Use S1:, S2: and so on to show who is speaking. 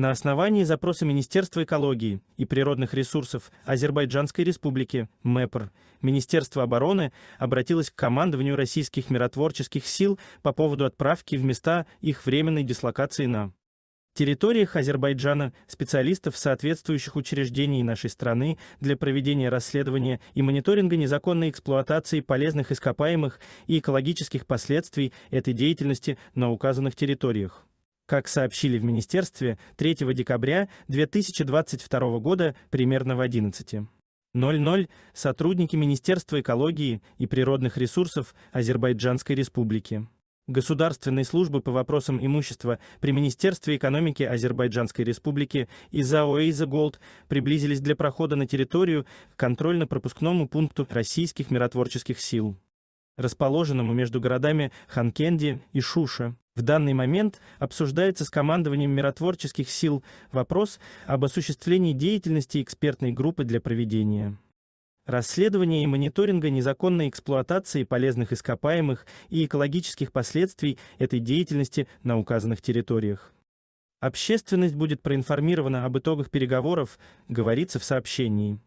S1: на основании запроса Министерства экологии и природных ресурсов Азербайджанской республики МЭПР Министерство обороны обратилось к командованию российских миротворческих сил по поводу отправки в места их временной дислокации на территориях Азербайджана специалистов соответствующих учреждений нашей страны для проведения расследования и мониторинга незаконной эксплуатации полезных ископаемых и экологических последствий этой деятельности на указанных территориях. Как сообщили в министерстве, 3 декабря 2022 года примерно в 11:00 сотрудники Министерства экологии и природных ресурсов Азербайджанской республики. Государственной службы по вопросам имущества при Министерстве экономики Азербайджанской республики и ЗАО «Эйза Голд» приблизились для прохода на территорию к контрольно-пропускному пункту российских миротворческих сил расположенному между городами Ханкенди и Шуша. В данный момент обсуждается с командованием миротворческих сил вопрос об осуществлении деятельности экспертной группы для проведения расследования и мониторинга незаконной эксплуатации полезных ископаемых и экологических последствий этой деятельности на указанных территориях. Общественность будет проинформирована об итогах переговоров, говорится в сообщении.